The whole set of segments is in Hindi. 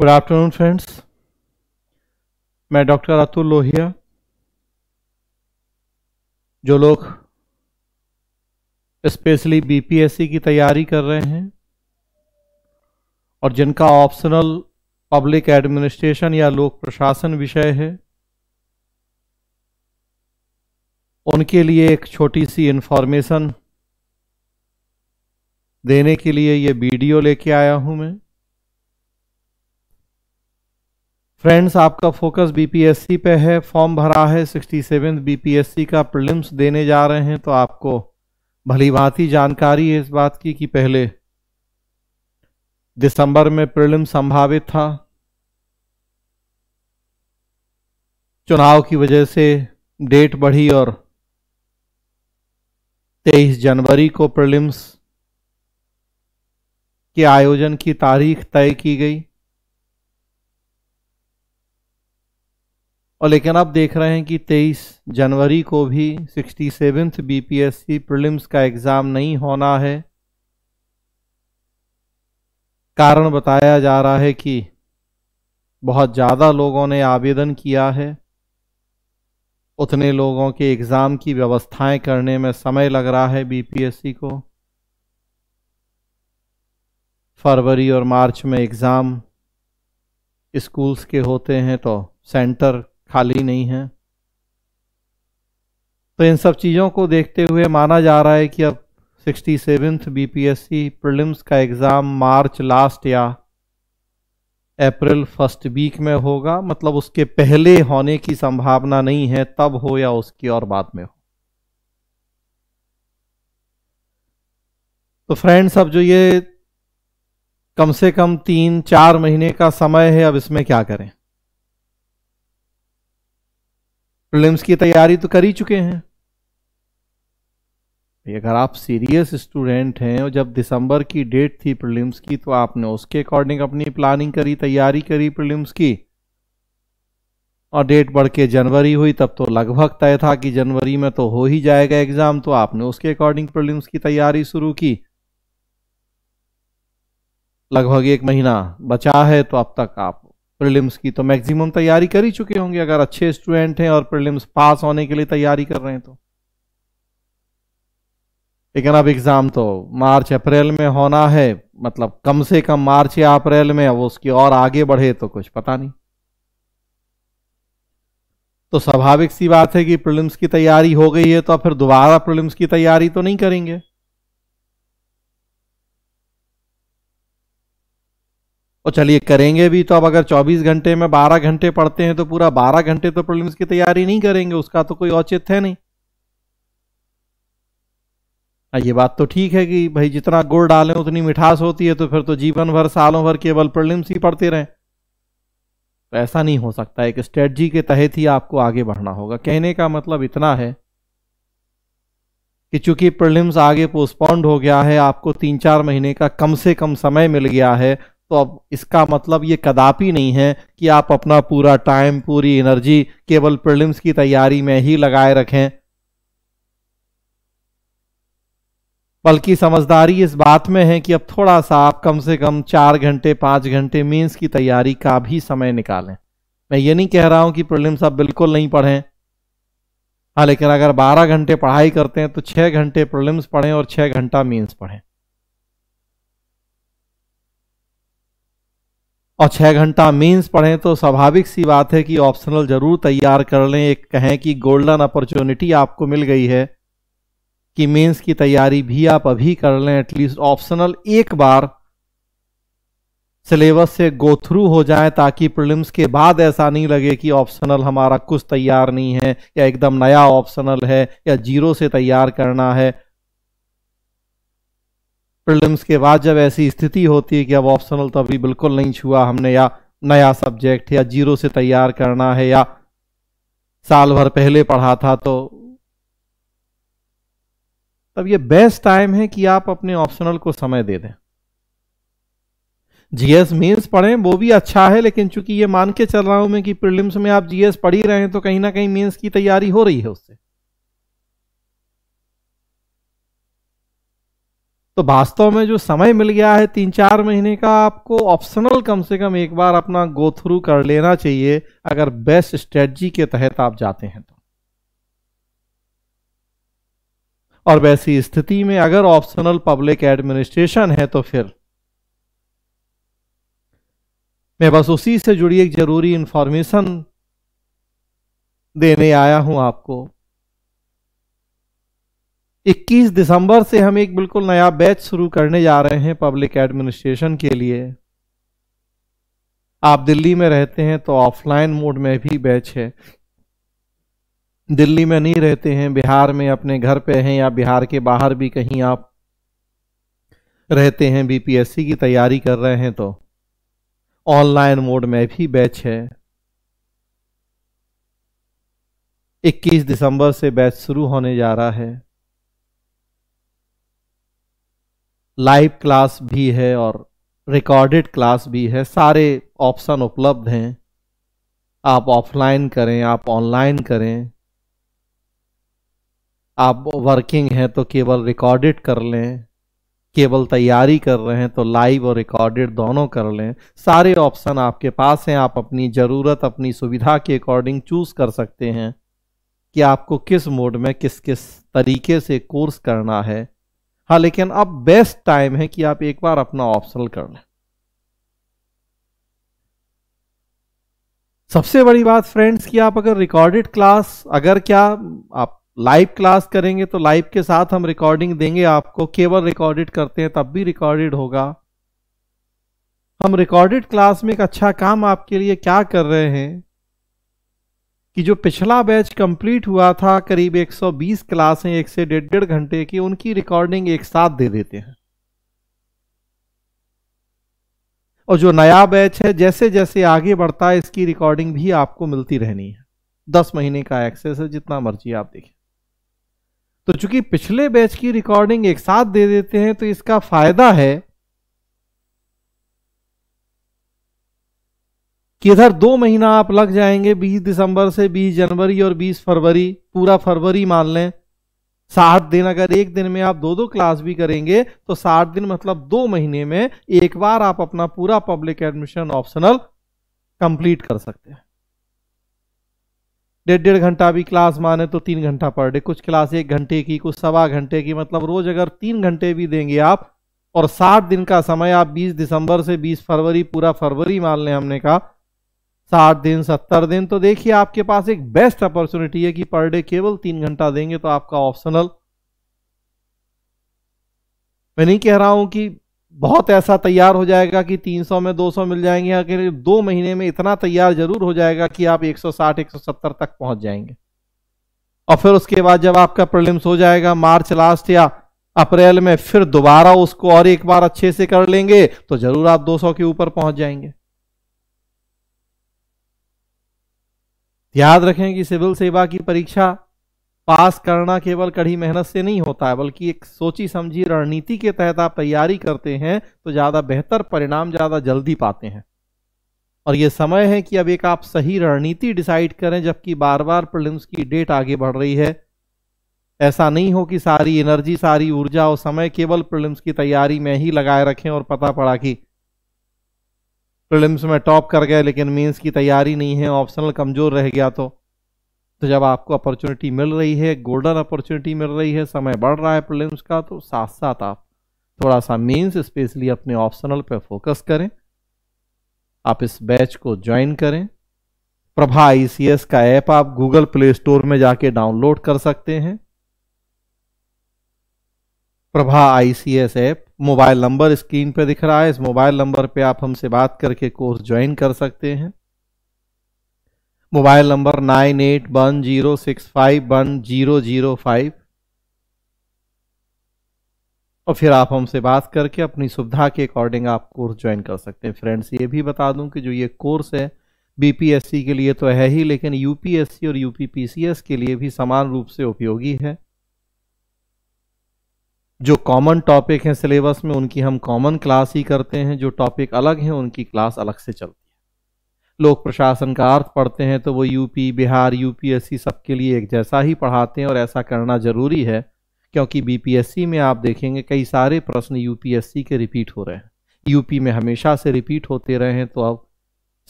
गुड आफ्टरनून फ्रेंड्स मैं डॉक्टर अतुल लोहिया जो लोग स्पेशली बीपीएससी की तैयारी कर रहे हैं और जिनका ऑप्शनल पब्लिक एडमिनिस्ट्रेशन या लोक प्रशासन विषय है उनके लिए एक छोटी सी इन्फॉर्मेशन देने के लिए ये वीडियो लेके आया हूं मैं फ्रेंड्स आपका फोकस बीपीएससी पे है फॉर्म भरा है सिक्सटी सेवन बीपीएससी का प्रिलिम्स देने जा रहे हैं तो आपको भली भांति जानकारी है इस बात की कि पहले दिसंबर में प्रिलिम्स संभावित था चुनाव की वजह से डेट बढ़ी और 23 जनवरी को प्रिलिम्स के आयोजन की तारीख तय की गई और लेकिन आप देख रहे हैं कि 23 जनवरी को भी सिक्सटी सेवेंथ बी प्रीलिम्स का एग्ज़ाम नहीं होना है कारण बताया जा रहा है कि बहुत ज़्यादा लोगों ने आवेदन किया है उतने लोगों के एग्ज़ाम की व्यवस्थाएं करने में समय लग रहा है बीपीएससी को फरवरी और मार्च में एग्ज़ाम स्कूल्स के होते हैं तो सेंटर खाली नहीं है तो इन सब चीज़ों को देखते हुए माना जा रहा है कि अब sixty seventh B P S C prelims का एग्ज़ाम मार्च लास्ट या अप्रैल फर्स्ट वीक में होगा मतलब उसके पहले होने की संभावना नहीं है तब हो या उसकी और बाद में हो तो फ्रेंड्स अब जो ये कम से कम तीन चार महीने का समय है अब इसमें क्या करें प्रिलिम्स की तैयारी तो कर ही चुके हैं अगर आप सीरियस स्टूडेंट हैं और जब दिसंबर की डेट थी प्रिलिम्स की तो आपने उसके अकॉर्डिंग अपनी प्लानिंग करी तैयारी करी प्रिलिम्स की और डेट बढ़ के जनवरी हुई तब तो लगभग तय था कि जनवरी में तो हो ही जाएगा एग्जाम तो आपने उसके अकॉर्डिंग प्रिलिम्स की तैयारी शुरू की लगभग एक महीना बचा है तो अब तक आप प्रिलिम्स की तो मैक्सिमम तैयारी कर ही चुके होंगे अगर अच्छे स्टूडेंट हैं और प्रिलिम्स पास होने के लिए तैयारी कर रहे हैं तो लेकिन अब एग्ज़ाम तो मार्च अप्रैल में होना है मतलब कम से कम मार्च या अप्रैल में अब उसकी और आगे बढ़े तो कुछ पता नहीं तो स्वाभाविक सी बात है कि प्रिलिम्स की तैयारी हो गई है तो फिर दोबारा प्रिलिम्स की तैयारी तो नहीं करेंगे और चलिए करेंगे भी तो अब अगर 24 घंटे में 12 घंटे पढ़ते हैं तो पूरा 12 घंटे तो प्रॉब्लम्स की तैयारी नहीं करेंगे उसका तो कोई औचित है नहीं हाँ, ये बात तो ठीक है कि भाई जितना गुड़ डालें उतनी मिठास होती है तो फिर तो जीवन भर सालों भर केवल प्रॉब्लम्स ही पढ़ते रहें तो ऐसा नहीं हो सकता एक स्ट्रेटजी के तहत ही आपको आगे बढ़ना होगा कहने का मतलब इतना है कि चूंकि प्रलिम्स आगे पोस्टपोन्ड हो गया है आपको तीन चार महीने का कम से कम समय मिल गया है तो अब इसका मतलब ये कदापि नहीं है कि आप अपना पूरा टाइम पूरी एनर्जी केवल प्रिलिम्स की तैयारी में ही लगाए रखें बल्कि समझदारी इस बात में है कि अब थोड़ा सा आप कम से कम चार घंटे पांच घंटे मेंस की तैयारी का भी समय निकालें मैं ये नहीं कह रहा हूं कि प्रिलिम्स आप बिल्कुल नहीं पढ़ें हाँ लेकिन अगर 12 घंटे पढ़ाई करते हैं तो 6 घंटे प्रिलिम्स पढ़ें और 6 घंटा मीन्स पढ़ें और छः घंटा मीन्स पढ़ें तो स्वाभाविक सी बात है कि ऑप्शनल ज़रूर तैयार कर लें एक कहें कि गोल्डन अपॉर्चुनिटी आपको मिल गई है कि मीन्स की तैयारी भी आप अभी कर लें एटलीस्ट ऑप्शनल एक बार सिलेबस से गो थ्रू हो जाए ताकि प्रिलिम्स के बाद ऐसा नहीं लगे कि ऑप्शनल हमारा कुछ तैयार नहीं है या एकदम नया ऑप्शनल है या जीरो से तैयार करना है प्रिलिम्स के बाद जब ऐसी स्थिति होती है कि अब ऑप्शनल तो अभी बिल्कुल नहीं छुआ हमने या नया सब्जेक्ट या जीरो से तैयार करना है या साल भर पहले पढ़ा था तो तब ये बेस्ट टाइम है कि आप अपने ऑप्शनल को समय दे दें जीएस मेंस पढ़ें वो भी अच्छा है लेकिन चूंकि ये मान के चल रहा हूं मैं कि प्रिलिम्स में आप जीएस पढ़ ही रहे हैं तो कहीं ना कहीं मेंस की तैयारी हो रही है उससे तो वास्तव में जो समय मिल गया है तीन चार महीने का आपको ऑप्शनल कम से कम एक बार अपना गो थ्रू कर लेना चाहिए अगर बेस्ट स्ट्रेटजी के तहत आप जाते हैं तो और वैसी स्थिति में अगर ऑप्शनल पब्लिक एडमिनिस्ट्रेशन है तो फिर मैं बस उसी से जुड़ी एक जरूरी इंफॉर्मेशन देने आया हूं आपको 21 दिसंबर से हम एक बिल्कुल नया बैच शुरू करने जा रहे हैं पब्लिक एडमिनिस्ट्रेशन के लिए आप दिल्ली में रहते हैं तो ऑफलाइन मोड में भी बैच है दिल्ली में नहीं रहते हैं बिहार में अपने घर पे हैं या बिहार के बाहर भी कहीं आप रहते हैं बीपीएससी की तैयारी कर रहे हैं तो ऑनलाइन मोड में भी बैच है 21 दिसंबर से बैच शुरू होने जा रहा है लाइव क्लास भी है और रिकॉर्डेड क्लास भी है सारे ऑप्शन उपलब्ध हैं आप ऑफलाइन करें आप ऑनलाइन करें आप वर्किंग हैं तो केवल रिकॉर्डेड कर लें केवल तैयारी कर रहे हैं तो लाइव और रिकॉर्डेड दोनों कर लें सारे ऑप्शन आपके पास हैं आप अपनी ज़रूरत अपनी सुविधा के अकॉर्डिंग चूज़ कर सकते हैं कि आपको किस मोड में किस किस तरीके से कोर्स करना है हाँ लेकिन अब बेस्ट टाइम है कि आप एक बार अपना ऑप्शनल कर लें सबसे बड़ी बात फ्रेंड्स कि आप अगर रिकॉर्डेड क्लास अगर क्या आप लाइव क्लास करेंगे तो लाइव के साथ हम रिकॉर्डिंग देंगे आपको केवल रिकॉर्डेड करते हैं तब भी रिकॉर्डेड होगा हम रिकॉर्डेड क्लास में एक अच्छा काम आपके लिए क्या कर रहे हैं कि जो पिछला बैच कंप्लीट हुआ था करीब 120 क्लासें एक से डेढ़ डेढ़ घंटे की उनकी रिकॉर्डिंग एक साथ दे देते हैं और जो नया बैच है जैसे जैसे आगे बढ़ता है इसकी रिकॉर्डिंग भी आपको मिलती रहनी है दस महीने का एक्सेस है जितना मर्जी आप देखें तो चूंकि पिछले बैच की रिकॉर्डिंग एक साथ दे देते हैं तो इसका फायदा है कि इधर दो महीना आप लग जाएंगे 20 दिसंबर से 20 जनवरी और 20 फरवरी पूरा फरवरी मान लें सात दिन अगर एक दिन में आप दो दो क्लास भी करेंगे तो सात दिन मतलब दो महीने में एक बार आप अपना पूरा पब्लिक एडमिशन ऑप्शनल कंप्लीट कर सकते हैं डेढ़ डेढ़ घंटा भी क्लास माने तो तीन घंटा पर डे कुछ क्लास एक घंटे की कुछ सवा घंटे की मतलब रोज अगर तीन घंटे भी देंगे आप और सात दिन का समय आप बीस दिसंबर से बीस फरवरी पूरा फरवरी मान लें हमने कहा साठ दिन सत्तर दिन तो देखिए आपके पास एक बेस्ट अपॉर्चुनिटी है कि पर डे केवल तीन घंटा देंगे तो आपका ऑप्शनल मैं नहीं कह रहा हूं कि बहुत ऐसा तैयार हो जाएगा कि 300 में 200 मिल जाएंगे आखिर दो महीने में इतना तैयार जरूर हो जाएगा कि आप 160 170 तक पहुंच जाएंगे और फिर उसके बाद जब आपका प्रॉब्लम्स हो जाएगा मार्च लास्ट या अप्रैल में फिर दोबारा उसको और एक बार अच्छे से कर लेंगे तो जरूर आप 200 के ऊपर पहुंच जाएंगे याद रखें कि सिविल सेवा की परीक्षा पास करना केवल कड़ी मेहनत से नहीं होता है बल्कि एक सोची समझी रणनीति के तहत आप तैयारी करते हैं तो ज़्यादा बेहतर परिणाम ज़्यादा जल्दी पाते हैं और यह समय है कि अब एक आप सही रणनीति डिसाइड करें जबकि बार बार प्रिलिम्स की डेट आगे बढ़ रही है ऐसा नहीं हो कि सारी एनर्जी सारी ऊर्जा और समय केवल प्रिलिम्स की तैयारी में ही लगाए रखें और पता पड़ा कि प्रिलिम्स में टॉप कर गए लेकिन मेंस की तैयारी नहीं है ऑप्शनल कमज़ोर रह गया तो तो जब आपको अपॉर्चुनिटी मिल रही है गोल्डन अपॉर्चुनिटी मिल रही है समय बढ़ रहा है प्रिलिम्स का तो साथ साथ आप थोड़ा सा मेंस स्पेशली अपने ऑप्शनल पर फोकस करें आप इस बैच को ज्वाइन करें प्रभा आई का ऐप आप गूगल प्ले स्टोर में जाके डाउनलोड कर सकते हैं Prabha ICS app mobile number screen पर दिख रहा है इस मोबाइल नंबर पर आप हमसे बात करके कोर्स ज्वाइन कर सकते हैं mobile number nine eight one zero six five one zero zero five और फिर आप हमसे बात करके अपनी सुविधा के अकॉर्डिंग आप कोर्स ज्वाइन कर सकते हैं फ्रेंड्स ये भी बता दूं कि जो ये कोर्स है बीपीएससी के लिए तो है ही लेकिन यूपीएससी और यूपीपीसीएस के लिए भी समान रूप से उपयोगी है जो कॉमन टॉपिक हैं सिलेबस में उनकी हम कॉमन क्लास ही करते हैं जो टॉपिक अलग हैं उनकी क्लास अलग से चलती है लोग प्रशासन का अर्थ पढ़ते हैं तो वो यूपी बिहार यूपीएससी सबके लिए एक जैसा ही पढ़ाते हैं और ऐसा करना ज़रूरी है क्योंकि बीपीएससी में आप देखेंगे कई सारे प्रश्न यूपीएससी के रिपीट हो रहे हैं यूपी में हमेशा से रिपीट होते रहे हैं तो अब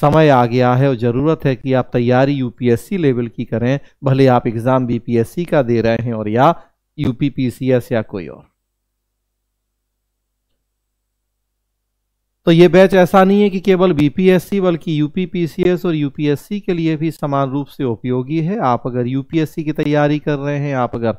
समय आ गया है और ज़रूरत है कि आप तैयारी यूपीएससी लेवल की करें भले आप एग्ज़ाम बीपीएससी का दे रहे हैं और या यू या कोई और तो ये बैच ऐसा नहीं है कि केवल बीपीएससी बल्कि यूपीपीसीएस और यूपीएससी के लिए भी समान रूप से उपयोगी है आप अगर यूपीएससी की तैयारी कर रहे हैं आप अगर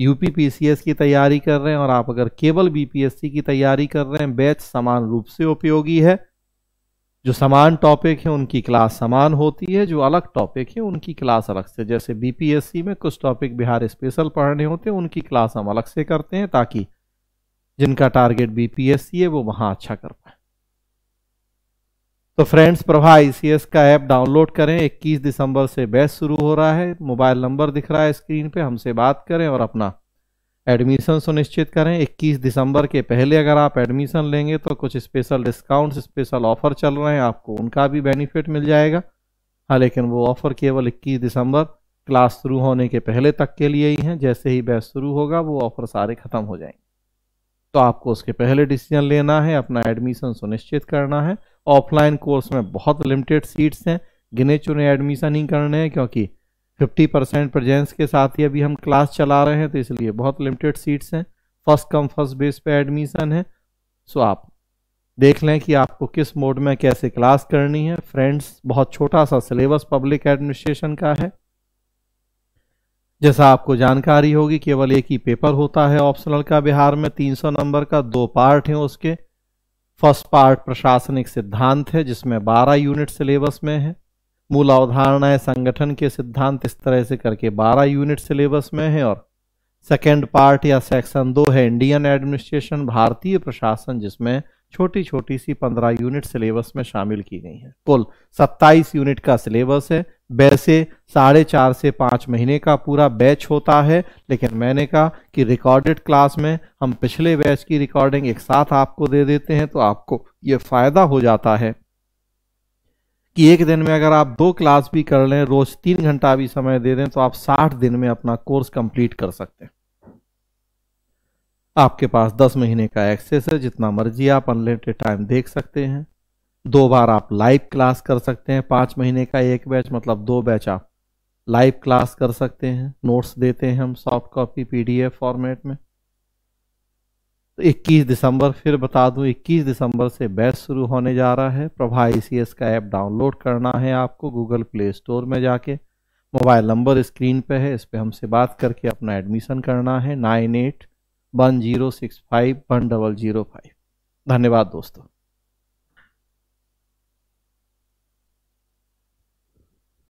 यूपीपीसीएस की तैयारी कर रहे हैं और आप अगर केवल बीपीएससी की तैयारी कर रहे हैं बैच समान रूप से उपयोगी है जो समान टॉपिक है उनकी क्लास समान होती है जो अलग टॉपिक है उनकी क्लास अलग से जैसे बीपीएससी में कुछ टॉपिक बिहार स्पेशल पढ़ने होते हैं उनकी क्लास हम अलग से करते हैं ताकि जिनका टारगेट बीपीएससी है वो वहाँ अच्छा कर पाए तो फ्रेंड्स प्रभा ईसीएस e का ऐप डाउनलोड करें 21 दिसंबर से बेस्ट शुरू हो रहा है मोबाइल नंबर दिख रहा है स्क्रीन पे हमसे बात करें और अपना एडमिशन सुनिश्चित करें 21 दिसंबर के पहले अगर आप एडमिशन लेंगे तो कुछ स्पेशल डिस्काउंट स्पेशल ऑफर चल रहे हैं आपको उनका भी बेनिफिट मिल जाएगा हाँ लेकिन वो ऑफर केवल इक्कीस दिसंबर क्लास शुरू होने के पहले तक के लिए ही हैं जैसे ही बेस्ट शुरू होगा वो ऑफर सारे ख़त्म हो जाएंगे तो आपको उसके पहले डिसीजन लेना है अपना एडमिशन सुनिश्चित करना है ऑफलाइन कोर्स में बहुत लिमिटेड सीट्स हैं गिने चुने एडमिशन ही करने हैं क्योंकि 50 परसेंट प्रजेंस के साथ ही अभी हम क्लास चला रहे हैं तो इसलिए बहुत लिमिटेड सीट्स हैं फर्स्ट कम फर्स्ट बेस पे एडमिशन है सो आप देख लें कि आपको किस मोड में कैसे क्लास करनी है फ्रेंड्स बहुत छोटा सा सिलेबस पब्लिक एडमिनिस्ट्रेशन का है जैसा आपको जानकारी होगी केवल एक ही पेपर होता है ऑप्शनल का बिहार में 300 नंबर का दो पार्ट हैं उसके फर्स्ट पार्ट प्रशासनिक सिद्धांत है जिसमें 12 यूनिट सिलेबस में है मूल अवधारणाएं संगठन के सिद्धांत इस तरह से करके 12 यूनिट सिलेबस में है और सेकेंड पार्ट या सेक्शन दो है इंडियन एडमिनिस्ट्रेशन भारतीय प्रशासन जिसमें छोटी छोटी सी पंद्रह यूनिट सिलेबस में शामिल की गई हैं कुल सत्ताईस यूनिट का सिलेबस है वैसे साढ़े चार से पाँच महीने का पूरा बैच होता है लेकिन मैंने कहा कि रिकॉर्डेड क्लास में हम पिछले बैच की रिकॉर्डिंग एक साथ आपको दे देते हैं तो आपको ये फ़ायदा हो जाता है कि एक दिन में अगर आप दो क्लास भी कर लें रोज़ तीन घंटा भी समय दे दें तो आप साठ दिन में अपना कोर्स कंप्लीट कर सकते हैं आपके पास 10 महीने का एक्सेस है जितना मर्जी आप अनलिमिटेड टाइम देख सकते हैं दो बार आप लाइव क्लास कर सकते हैं पाँच महीने का एक बैच मतलब दो बैच आप लाइव क्लास कर सकते हैं नोट्स देते हैं हम सॉफ्ट कॉपी पीडीएफ फॉर्मेट में तो 21 दिसंबर फिर बता दूं 21 दिसंबर से बैच शुरू होने जा रहा है प्रभा ई का ऐप डाउनलोड करना है आपको गूगल प्ले स्टोर में जाके मोबाइल नंबर स्क्रीन पे है इस पर हमसे बात करके अपना एडमिशन करना है nine eight one zero six five one double zero five धन्यवाद दोस्तों